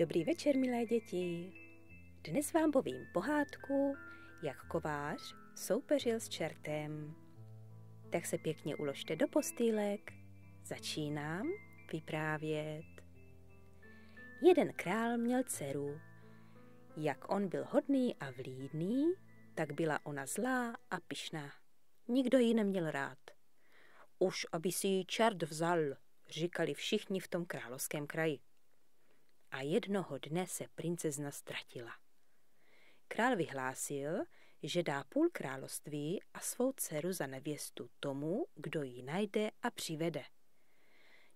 Dobrý večer, milé děti. Dnes vám povím pohádku, jak kovář soupeřil s čertem. Tak se pěkně uložte do postýlek. Začínám vyprávět. Jeden král měl dceru. Jak on byl hodný a vlídný, tak byla ona zlá a pyšná. Nikdo ji neměl rád. Už aby si ji čert vzal, říkali všichni v tom královském kraji a jednoho dne se princezna ztratila. Král vyhlásil, že dá půl království a svou dceru za nevěstu tomu, kdo ji najde a přivede.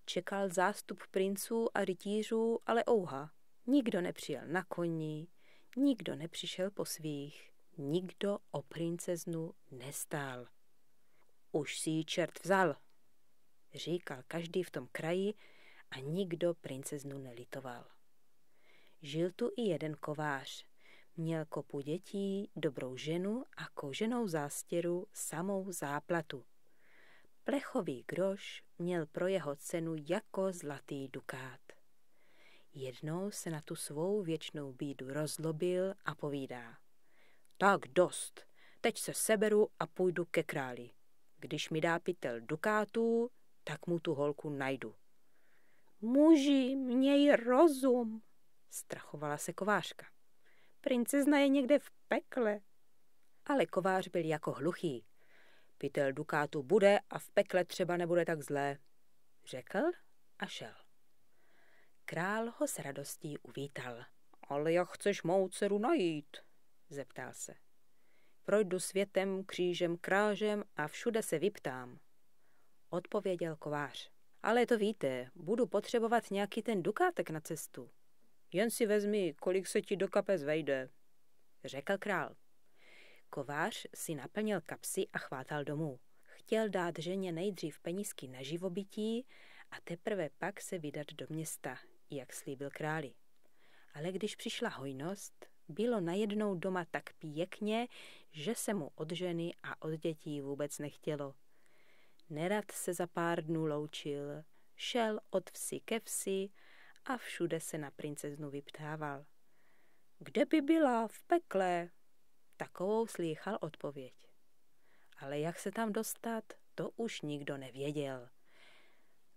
Čekal zástup princů a rytířů, ale ouha, nikdo nepřijel na koni, nikdo nepřišel po svých, nikdo o princeznu nestál. Už si ji čert vzal, říkal každý v tom kraji a nikdo princeznu nelitoval. Žil tu i jeden kovář. Měl kopu dětí, dobrou ženu a koženou zástěru samou záplatu. Plechový groš měl pro jeho cenu jako zlatý dukát. Jednou se na tu svou věčnou bídu rozlobil a povídá. Tak dost, teď se seberu a půjdu ke králi. Když mi dá pitel dukátů, tak mu tu holku najdu. Muži, měj rozum, Strachovala se kovářka. Princezna je někde v pekle. Ale kovář byl jako hluchý. Pytel dukátu bude a v pekle třeba nebude tak zlé, řekl a šel. Král ho s radostí uvítal. Ale jak chceš mou dceru najít? zeptal se. Projdu světem, křížem, krážem a všude se vyptám. Odpověděl kovář. Ale to víte, budu potřebovat nějaký ten dukátek na cestu. Jen si vezmi, kolik se ti do kapes vejde, řekl král. Kovář si naplnil kapsy a chvátal domů. Chtěl dát ženě nejdřív penízky na živobytí a teprve pak se vydat do města, jak slíbil králi. Ale když přišla hojnost, bylo najednou doma tak pěkně, že se mu od ženy a od dětí vůbec nechtělo. Nerad se za pár dnů loučil, šel od vsi ke vsi a všude se na princeznu vyptával. Kde by byla? V pekle. Takovou slýchal odpověď. Ale jak se tam dostat, to už nikdo nevěděl.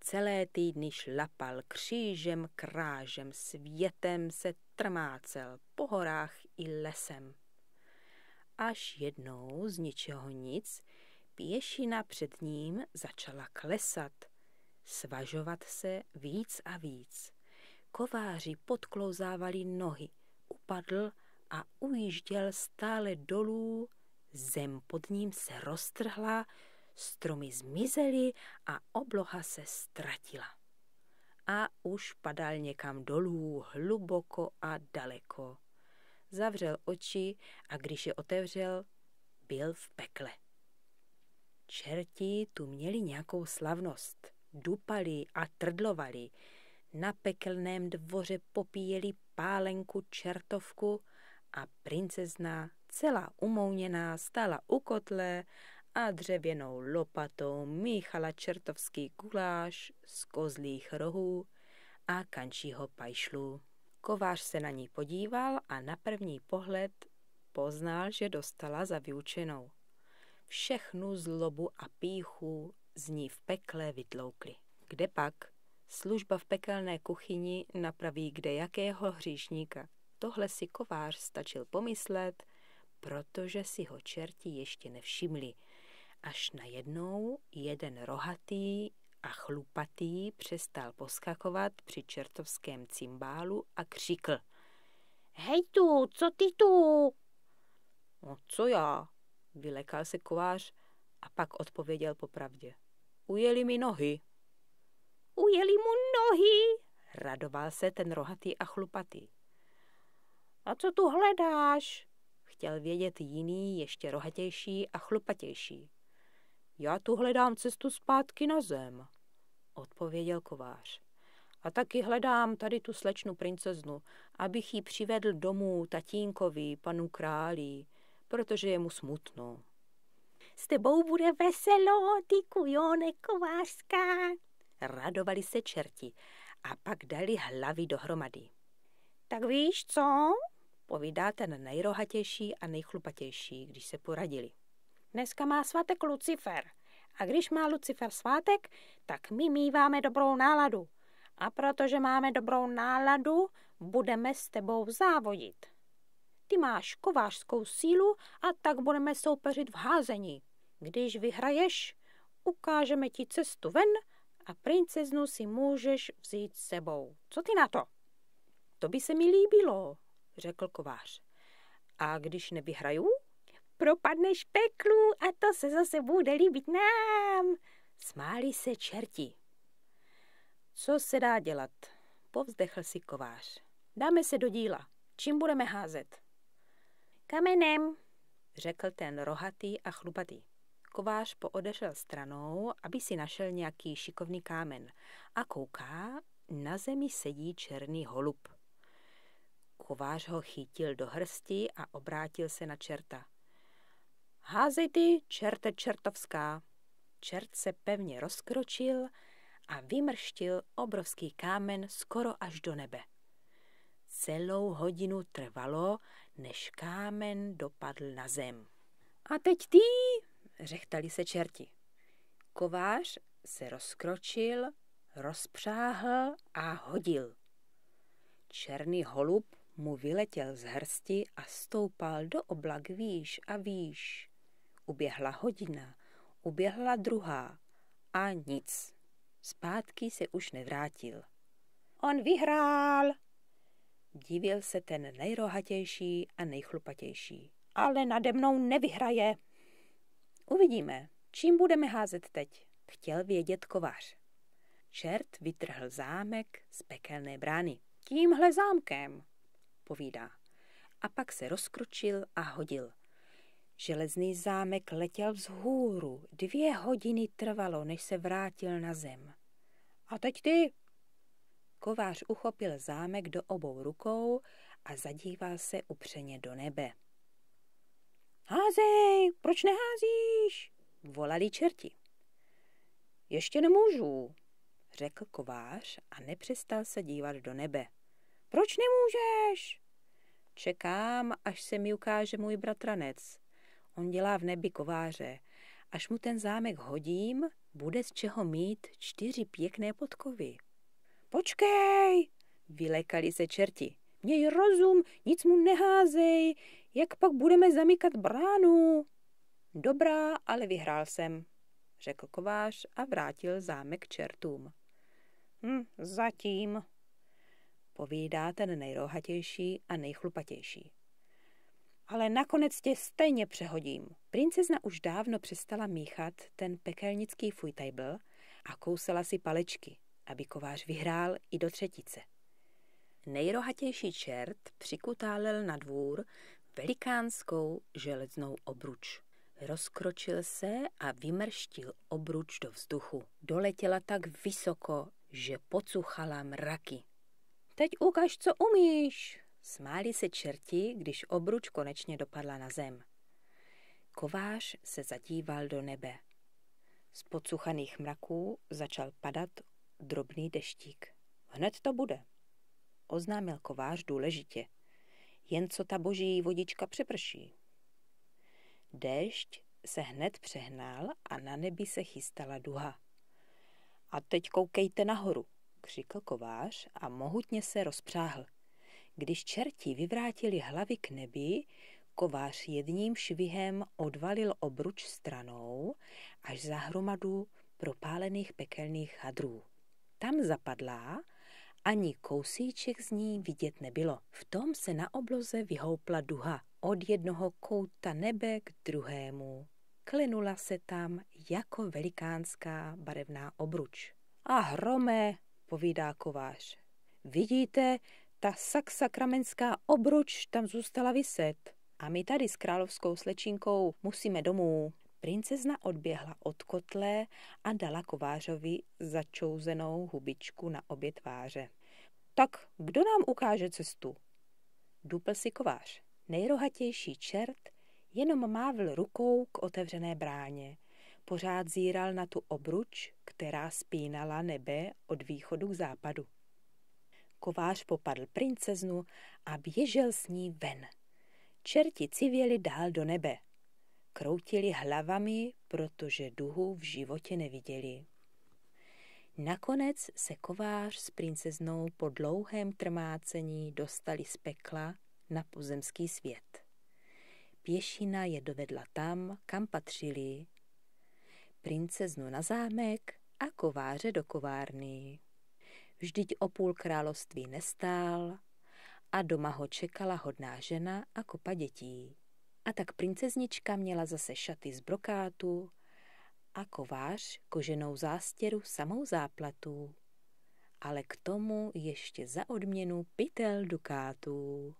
Celé týdny šlapal křížem, krážem, světem se trmácel, po horách i lesem. Až jednou z ničeho nic pěšina před ním začala klesat, svažovat se víc a víc kováři podklouzávali nohy. Upadl a ujížděl stále dolů, zem pod ním se roztrhla, stromy zmizely a obloha se ztratila. A už padal někam dolů, hluboko a daleko. Zavřel oči a když je otevřel, byl v pekle. Čerti tu měli nějakou slavnost. Dupali a trdlovali, na pekelném dvoře popíjeli pálenku čertovku a princezna celá umouněná stála u kotle a dřevěnou lopatou míchala čertovský guláš z kozlých rohů a kančího pajšlu. Kovář se na ní podíval a na první pohled poznal, že dostala za vyučenou. Všechnu zlobu a píchu z ní v pekle vytloukli. Kde pak? Služba v pekelné kuchyni napraví kde jakého hříšníka. Tohle si kovář stačil pomyslet, protože si ho čerti ještě nevšimli. Až najednou jeden rohatý a chlupatý přestal poskakovat při čertovském cymbálu a křikl. Hej tu, co ty tu? No co já, vylekal se kovář a pak odpověděl popravdě. Ujeli mi nohy. Ujeli mu nohy, radoval se ten rohatý a chlupatý. A co tu hledáš? Chtěl vědět jiný, ještě rohatější a chlupatější. Já tu hledám cestu zpátky na zem, odpověděl kovář. A taky hledám tady tu slečnu princeznu, abych ji přivedl domů tatínkovi, panu králi, protože je mu smutno. S tebou bude veselo, ty kujone kovářská, radovali se čerti a pak dali hlavy dohromady. Tak víš co? povídá ten nejrohatější a nejchlupatější, když se poradili. Dneska má svatek Lucifer. A když má Lucifer svátek, tak my míváme dobrou náladu. A protože máme dobrou náladu, budeme s tebou závodit. Ty máš kovářskou sílu a tak budeme soupeřit v házení. Když vyhraješ, ukážeme ti cestu ven a princeznu si můžeš vzít s sebou. Co ty na to? To by se mi líbilo, řekl kovář. A když nevyhraju? Propadneš peklu a to se zase bude líbit nám, smáli se čerti. Co se dá dělat? Povzdechl si kovář. Dáme se do díla. Čím budeme házet? Kamenem, řekl ten rohatý a chlupatý kovář odešel stranou, aby si našel nějaký šikovný kámen a kouká, na zemi sedí černý holub. Kovář ho chytil do hrsti a obrátil se na čerta. Házej ty, čerte čertovská! Čert se pevně rozkročil a vymrštil obrovský kámen skoro až do nebe. Celou hodinu trvalo, než kámen dopadl na zem. A teď ty, řechtali se čerti. Kovář se rozkročil, rozpřáhl a hodil. Černý holub mu vyletěl z hrsti a stoupal do oblak výš a výš. Uběhla hodina, uběhla druhá a nic. Zpátky se už nevrátil. On vyhrál! Divil se ten nejrohatější a nejchlupatější. Ale nade mnou nevyhraje! Uvidíme, čím budeme házet teď, chtěl vědět kovář. Čert vytrhl zámek z pekelné brány. Tímhle zámkem, povídá. A pak se rozkročil a hodil. Železný zámek letěl vzhůru. Dvě hodiny trvalo, než se vrátil na zem. A teď ty, Kovář uchopil zámek do obou rukou a zadíval se upřeně do nebe. Házej, proč neházíš? Volali čerti. Ještě nemůžu, řekl kovář a nepřestal se dívat do nebe. Proč nemůžeš? Čekám, až se mi ukáže můj bratranec. On dělá v nebi kováře. Až mu ten zámek hodím, bude z čeho mít čtyři pěkné podkovy. Počkej, vylekali se čerti. Měj rozum, nic mu neházej, jak pak budeme zamykat bránu? Dobrá, ale vyhrál jsem, řekl kovář a vrátil zámek čertům. Hm, zatím, povídá ten nejrohatější a nejchlupatější. Ale nakonec tě stejně přehodím. Princezna už dávno přestala míchat ten pekelnický fujtajbl a kousala si palečky, aby kovář vyhrál i do třetice nejrohatější čert přikutálil na dvůr velikánskou železnou obruč. Rozkročil se a vymrštil obruč do vzduchu. Doletěla tak vysoko, že pocuchala mraky. Teď ukaž, co umíš, Smáli se čerti, když obruč konečně dopadla na zem. Kovář se zadíval do nebe. Z pocuchaných mraků začal padat drobný deštík. Hned to bude, oznámil kovář důležitě. Jen co ta boží vodička přeprší. Dešť se hned přehnal a na nebi se chystala duha. A teď koukejte nahoru, křikl kovář a mohutně se rozpřáhl. Když čerti vyvrátili hlavy k nebi, kovář jedním švihem odvalil obruč stranou až za hromadu propálených pekelných hadrů. Tam zapadla. Ani kousíček z ní vidět nebylo. V tom se na obloze vyhoupla duha od jednoho kouta nebe k druhému. Klenula se tam jako velikánská barevná obruč. A hromé, povídá kovář. Vidíte, ta saksa-kramenská obruč tam zůstala vyset. A my tady s královskou slečinkou musíme domů. Princezna odběhla od kotle a dala kovářovi začouzenou hubičku na obě tváře. Tak kdo nám ukáže cestu? Dupl si kovář, nejrohatější čert, jenom mávl rukou k otevřené bráně. Pořád zíral na tu obruč, která spínala nebe od východu k západu. Kovář popadl princeznu a běžel s ní ven. Čerti civěli dál do nebe. Kroutili hlavami, protože duhu v životě neviděli. Nakonec se kovář s princeznou po dlouhém trmácení dostali z pekla na pozemský svět. Pěšina je dovedla tam, kam patřili. Princeznu na zámek a kováře do kovárny. Vždyť o půl království nestál a doma ho čekala hodná žena a kopa dětí. A tak princeznička měla zase šaty z brokátu a kovář koženou zástěru samou záplatů, ale k tomu ještě za odměnu pytel dukátů.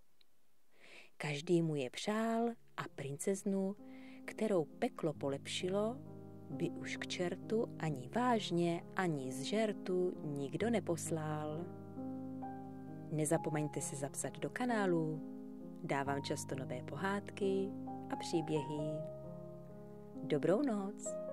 Každý mu je přál a princeznu, kterou peklo polepšilo, by už k čertu ani vážně, ani z žertu nikdo neposlal. Nezapomeňte se zapsat do kanálu, dávám často nové pohádky a příběhy. Dobrou noc!